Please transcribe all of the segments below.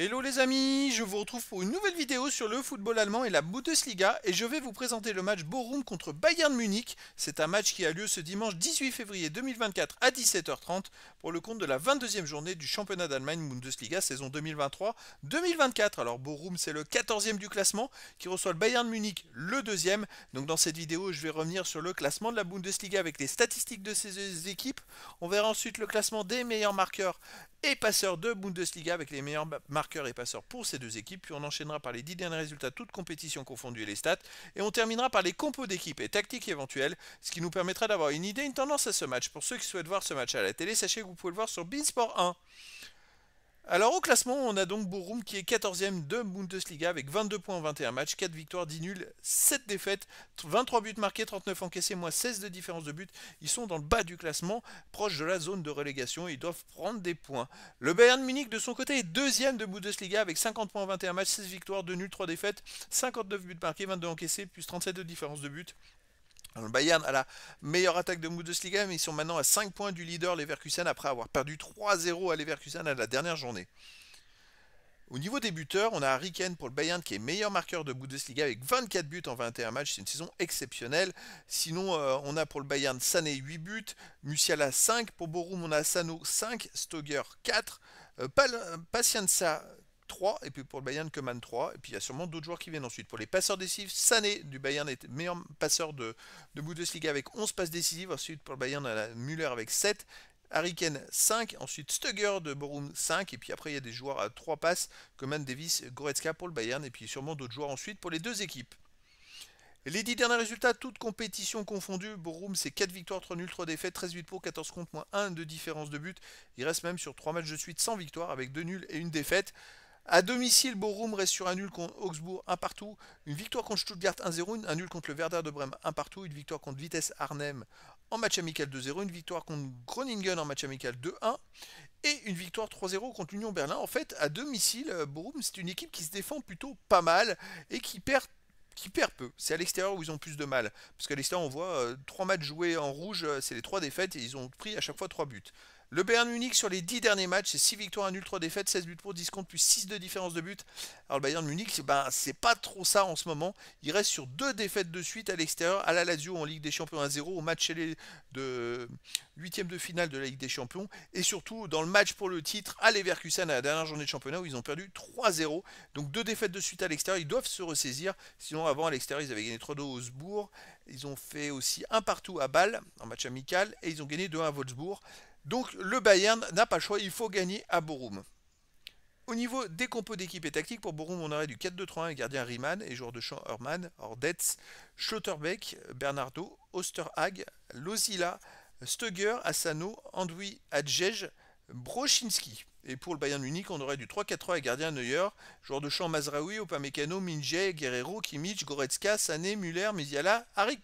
Hello les amis, je vous retrouve pour une nouvelle vidéo sur le football allemand et la Bundesliga et je vais vous présenter le match Borum contre Bayern Munich. C'est un match qui a lieu ce dimanche 18 février 2024 à 17h30 pour le compte de la 22e journée du championnat d'Allemagne Bundesliga saison 2023-2024. Alors Borum c'est le 14e du classement qui reçoit le Bayern Munich le 2 2e. Donc dans cette vidéo je vais revenir sur le classement de la Bundesliga avec les statistiques de ces équipes. On verra ensuite le classement des meilleurs marqueurs et passeurs de Bundesliga avec les meilleurs marqueurs Cœur et passeur pour ces deux équipes, puis on enchaînera par les 10 derniers résultats, toutes compétitions confondues et les stats, et on terminera par les compos d'équipes et tactiques éventuelles, ce qui nous permettra d'avoir une idée, une tendance à ce match. Pour ceux qui souhaitent voir ce match à la télé, sachez que vous pouvez le voir sur Beansport 1. Alors au classement, on a donc Borum qui est 14e de Bundesliga avec 22 points en 21 matchs, 4 victoires, 10 nuls, 7 défaites, 23 buts marqués, 39 encaissés, moins 16 de différence de but. Ils sont dans le bas du classement, proche de la zone de relégation ils doivent prendre des points. Le Bayern Munich de son côté est 2 deuxième de Bundesliga avec 50 points en 21 matchs, 16 victoires, 2 nuls, 3 défaites, 59 buts marqués, 22 encaissés, plus 37 de différence de but. Le Bayern a la meilleure attaque de Bundesliga, mais ils sont maintenant à 5 points du leader Leverkusen après avoir perdu 3-0 à Leverkusen à la dernière journée. Au niveau des buteurs, on a Harry pour le Bayern qui est meilleur marqueur de Bundesliga avec 24 buts en 21 matchs, c'est une saison exceptionnelle. Sinon, euh, on a pour le Bayern Sané 8 buts, Musiala 5, pour Borum on a Sano 5, Stoger 4, euh, 3, et puis pour le Bayern, Coman 3, et puis il y a sûrement d'autres joueurs qui viennent ensuite. Pour les passeurs décisifs, Sané du Bayern est meilleur passeur de, de Bundesliga avec 11 passes décisives, ensuite pour le Bayern, Müller avec 7, Harry 5, ensuite Stugger de Borum 5, et puis après il y a des joueurs à 3 passes, Coman, Davis, Goretzka pour le Bayern, et puis sûrement d'autres joueurs ensuite pour les deux équipes. Les 10 derniers résultats, toutes compétitions confondues, Borum c'est 4 victoires, 3 nuls, 3 défaites, 13 8 pour, 14 contre, moins 1 de différence de but. Il reste même sur 3 matchs de suite sans victoire avec 2 nuls et une défaite. À domicile, Borum reste sur un nul contre Augsbourg, un partout. Une victoire contre Stuttgart 1-0, un nul contre le Werder de Brême, un partout. Une victoire contre Vitesse Arnhem en match amical 2-0. Une victoire contre Groningen en match amical 2-1. Et une victoire 3-0 contre l'Union Berlin. En fait, à domicile, euh, Borum, c'est une équipe qui se défend plutôt pas mal et qui perd qui perd peu. C'est à l'extérieur où ils ont plus de mal. Parce qu'à l'extérieur, on voit 3 euh, trois matchs joués en rouge, euh, c'est les trois défaites et ils ont pris à chaque fois 3 buts. Le Bayern Munich sur les 10 derniers matchs, c'est 6 victoires, 1 nul, 3 défaites, 16 buts pour, 10 comptes, plus 6 de différence de but. Alors le Bayern Munich, ben, c'est pas trop ça en ce moment. Il reste sur 2 défaites de suite à l'extérieur, à la Lazio en Ligue des Champions 1-0, au match de 8 de finale de la Ligue des Champions, et surtout dans le match pour le titre à Leverkusen à la dernière journée de championnat où ils ont perdu 3-0. Donc 2 défaites de suite à l'extérieur, ils doivent se ressaisir. Sinon avant à l'extérieur, ils avaient gagné 3-2 au Osbourg. Ils ont fait aussi un partout à Bâle en match amical et ils ont gagné 2-1 à Wolfsburg. Donc le Bayern n'a pas le choix, il faut gagner à Borum. Au niveau des compos d'équipe et tactique, pour Borum, on aurait du 4-2-3-1 avec gardien Riemann et joueurs de champ Hermann, Ordetz, Schlotterbeck, Bernardo, Osterhag, Lozila, Stöger, Asano, Andoui, Adjej, Brochinski. Et pour le Bayern unique, on aurait du 3-4-3 avec gardien Neuer, joueur de champ Mazraoui, Opamecano, Minje, Guerrero, Kimmich, Goretzka, Sané, Müller, Miziala, Harry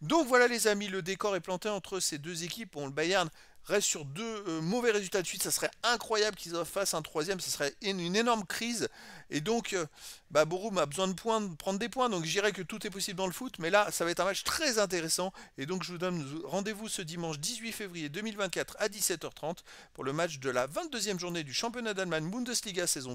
Donc voilà les amis, le décor est planté entre ces deux équipes. On le Bayern reste sur deux euh, mauvais résultats de suite, ça serait incroyable qu'ils fassent un troisième, ça serait une, énorme crise. Et donc, euh, bah, a besoin de points, de prendre des points, donc je que tout est possible dans le foot, mais là, ça va être un match très intéressant. Et donc, je vous donne rendez-vous ce dimanche 18 février 2024 à 17h30 pour le match de la 22e journée du championnat d'Allemagne Bundesliga saison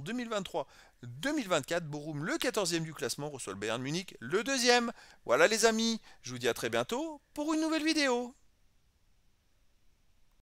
2023-2024. Borum, le 14e du classement, reçoit le Bayern Munich, le deuxième. Voilà les amis, je vous dis à très bientôt pour une nouvelle vidéo.